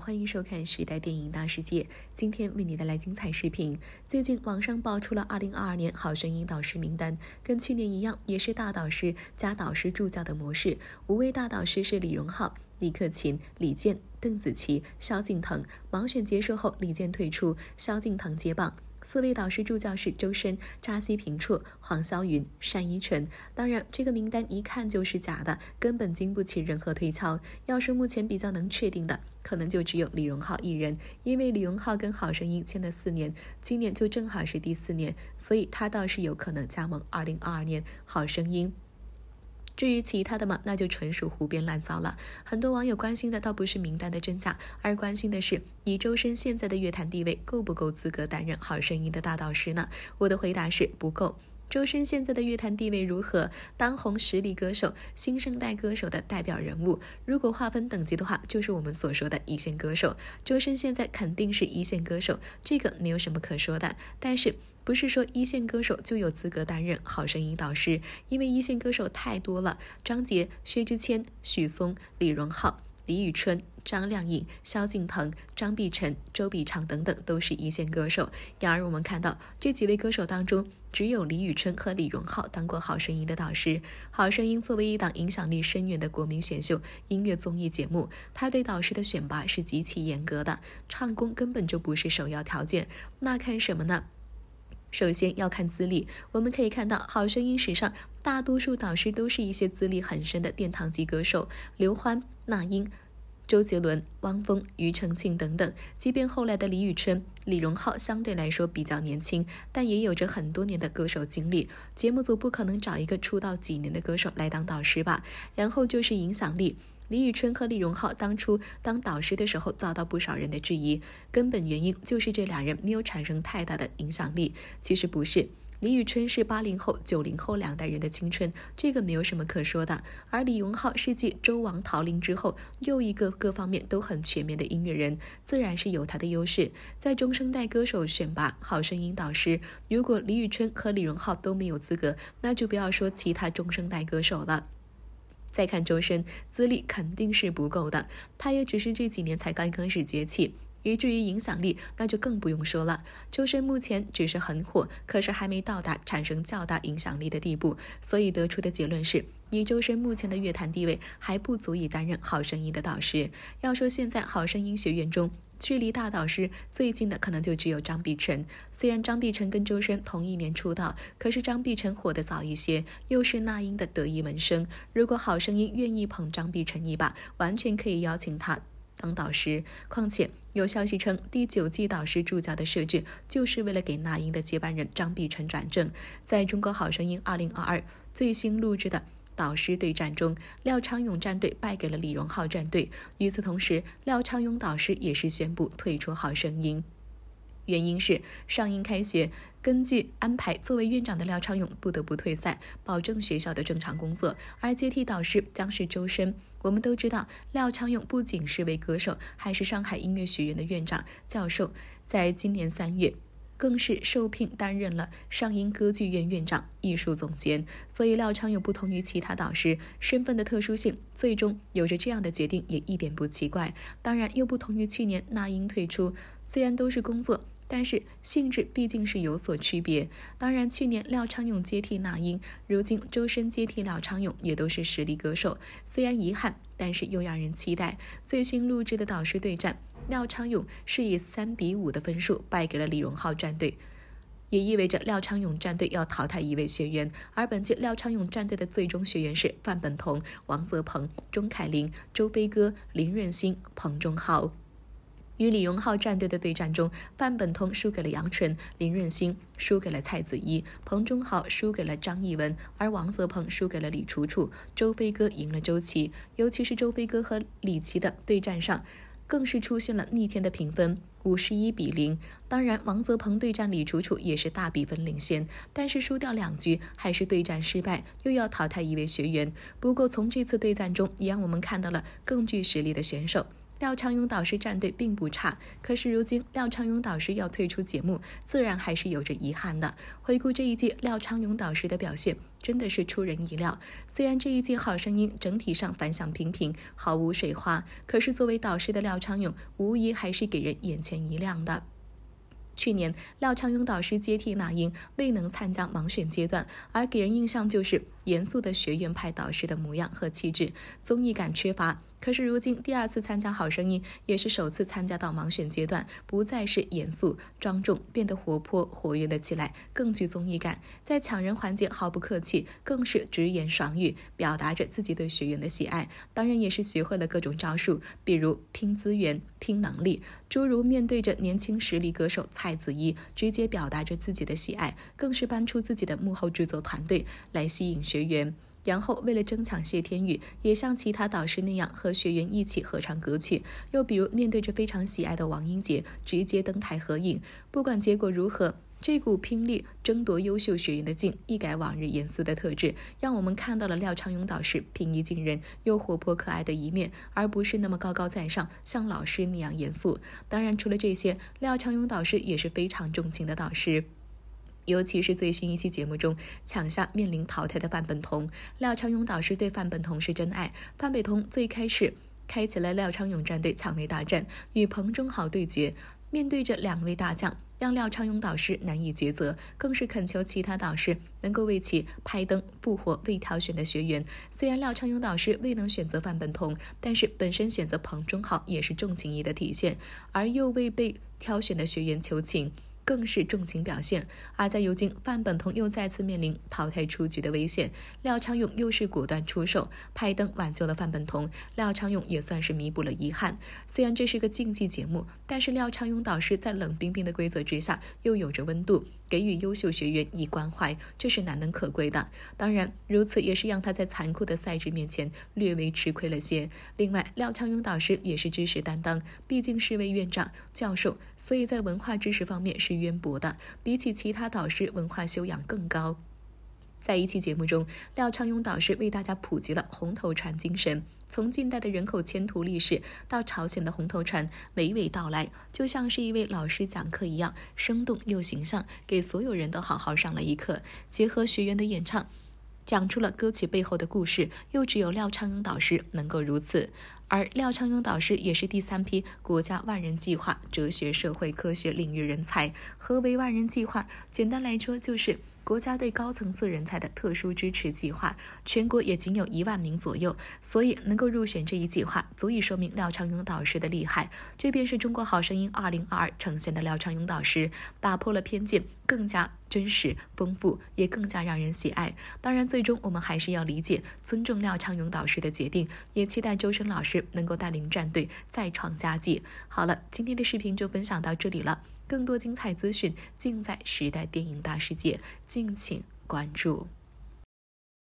欢迎收看《时代电影大世界》，今天为你带来精彩视频。最近网上爆出了二零二二年《好声音》导师名单，跟去年一样，也是大导师加导师助教的模式。五位大导师是李荣浩、李克勤、李健、邓紫棋、萧敬腾。盲选结束后，李健退出，萧敬腾接棒。四位导师助教是周深、扎西平措、黄霄云、单依纯。当然，这个名单一看就是假的，根本经不起任何推敲。要是目前比较能确定的。可能就只有李荣浩一人，因为李荣浩跟《好声音》签了四年，今年就正好是第四年，所以他倒是有可能加盟二零二二年《好声音》。至于其他的嘛，那就纯属胡编乱造了。很多网友关心的倒不是名单的真假，而关心的是，以周深现在的乐坛地位，够不够资格担任《好声音》的大导师呢？我的回答是不够。周深现在的乐坛地位如何？当红实力歌手、新生代歌手的代表人物，如果划分等级的话，就是我们所说的一线歌手。周深现在肯定是一线歌手，这个没有什么可说的。但是，不是说一线歌手就有资格担任《好声音》导师，因为一线歌手太多了，张杰、薛之谦、许嵩、李荣浩、李宇春。张靓颖、萧敬腾、张碧晨、周笔畅等等都是一线歌手。然而，我们看到这几位歌手当中，只有李宇春和李荣浩当过《好声音》的导师。《好声音》作为一档影响力深远的国民选秀音乐综艺节目，他对导师的选拔是极其严格的，唱功根本就不是首要条件。那看什么呢？首先要看资历。我们可以看到，《好声音》史上大多数导师都是一些资历很深的殿堂级歌手，刘欢、那英。周杰伦、汪峰、庾澄庆等等，即便后来的李宇春、李荣浩相对来说比较年轻，但也有着很多年的歌手经历。节目组不可能找一个出道几年的歌手来当导师吧？然后就是影响力，李宇春和李荣浩当初当导师的时候遭到不少人的质疑，根本原因就是这俩人没有产生太大的影响力。其实不是。李宇春是八零后、九零后两代人的青春，这个没有什么可说的。而李荣浩是继周王桃林之后又一个各方面都很全面的音乐人，自然是有他的优势。在中生代歌手选拔《好声音》导师，如果李宇春和李荣浩都没有资格，那就不要说其他中生代歌手了。再看周深，资历肯定是不够的，他也只是这几年才刚刚始崛起。以至于影响力那就更不用说了。周深目前只是很火，可是还没到达产生较大影响力的地步，所以得出的结论是，以周深目前的乐坛地位，还不足以担任《好声音》的导师。要说现在《好声音》学员中，距离大导师最近的可能就只有张碧晨。虽然张碧晨跟周深同一年出道，可是张碧晨火得早一些，又是那英的得意门生。如果《好声音》愿意捧张碧晨一把，完全可以邀请他。当导师，况且有消息称，第九季导师助教的设置就是为了给那英的接班人张碧晨转正。在中国好声音2022最新录制的导师对战中，廖昌永战队败给了李荣浩战队。与此同时，廖昌永导师也是宣布退出好声音。原因是上音开学，根据安排，作为院长的廖昌永不得不退赛，保证学校的正常工作。而接替导师将是周深。我们都知道，廖昌永不仅是位歌手，还是上海音乐学院的院长、教授，在今年三月，更是受聘担任了上音歌剧院院长、艺术总监。所以，廖昌永不同于其他导师身份的特殊性，最终有着这样的决定也一点不奇怪。当然，又不同于去年那英退出，虽然都是工作。但是性质毕竟是有所区别。当然，去年廖昌永接替那英，如今周深接替廖昌永，也都是实力歌手。虽然遗憾，但是又让人期待。最新录制的导师对战，廖昌永是以三比五的分数败给了李荣浩战队，也意味着廖昌永战队要淘汰一位学员。而本届廖昌永战队的最终学员是范本桐、王泽鹏、钟凯琳、周飞哥、林润鑫、彭中浩。与李荣浩战队的对战中，范本通输给了杨纯，林润鑫输给了蔡子怡，彭中浩输给了张艺文，而王泽鹏输给了李楚楚，周飞哥赢了周琦。尤其是周飞哥和李琦的对战上，更是出现了逆天的评分，五十一比零。当然，王泽鹏对战李楚楚也是大比分领先，但是输掉两局还是对战失败，又要淘汰一位学员。不过，从这次对战中也让我们看到了更具实力的选手。廖昌永导师战队并不差，可是如今廖昌永导师要退出节目，自然还是有着遗憾的。回顾这一季廖昌永导师的表现，真的是出人意料。虽然这一季《好声音》整体上反响平平，毫无水花，可是作为导师的廖昌永，无疑还是给人眼前一亮的。去年廖昌永导师接替马英，未能参加盲选阶段，而给人印象就是。严肃的学院派导师的模样和气质，综艺感缺乏。可是如今第二次参加《好声音》，也是首次参加到盲选阶段，不再是严肃庄重，变得活泼活跃了起来，更具综艺感。在抢人环节毫不客气，更是直言爽语，表达着自己对学员的喜爱。当然也是学会了各种招数，比如拼资源、拼能力。诸如面对着年轻实力歌手蔡子怡，直接表达着自己的喜爱，更是搬出自己的幕后制作团队来吸引学。学员，然后为了争抢谢天宇，也像其他导师那样和学员一起合唱歌曲。又比如面对着非常喜爱的王英杰，直接登台合影。不管结果如何，这股拼力争夺优秀学员的劲，一改往日严肃的特质，让我们看到了廖昌永导师平易近人又活泼可爱的一面，而不是那么高高在上，像老师那样严肃。当然，除了这些，廖昌永导师也是非常重情的导师。尤其是最新一期节目中抢下面临淘汰的范本彤，廖昌永导师对范本彤是真爱。范本彤最开始开启了廖昌永战队抢位大战，与彭中豪对决。面对着两位大将，让廖昌永导师难以抉择，更是恳求其他导师能够为其拍灯复活未挑选的学员。虽然廖昌永导师未能选择范本彤，但是本身选择彭中豪也是重情义的体现，而又未被挑选的学员求情。更是重情表现，而在如今，范本同又再次面临淘汰出局的危险，廖昌永又是果断出手，派灯挽救了范本同。廖昌永也算是弥补了遗憾。虽然这是个竞技节目，但是廖昌永导师在冷冰冰的规则之下，又有着温度。给予优秀学员以关怀，这是难能可贵的。当然，如此也是让他在残酷的赛制面前略微吃亏了些。另外，廖昌永导师也是知识担当，毕竟是位院长教授，所以在文化知识方面是渊博的，比起其他导师文化修养更高。在一期节目中，廖昌永导师为大家普及了红头船精神，从近代的人口迁徒历史到朝鲜的红头船，娓娓道来，就像是一位老师讲课一样生动又形象，给所有人都好好上了一课。结合学员的演唱，讲出了歌曲背后的故事，又只有廖昌永导师能够如此。而廖昌永导师也是第三批国家万人计划哲学社会科学领域人才。何为万人计划？简单来说，就是国家对高层次人才的特殊支持计划。全国也仅有一万名左右，所以能够入选这一计划，足以说明廖昌永导师的厉害。这便是《中国好声音》2022呈现的廖昌永导师，打破了偏见，更加真实、丰富，也更加让人喜爱。当然，最终我们还是要理解、尊重廖昌永导师的决定，也期待周深老师。能够带领战队再创佳绩。好了，今天的视频就分享到这里了，更多精彩资讯尽在《时代电影大世界》，敬请关注。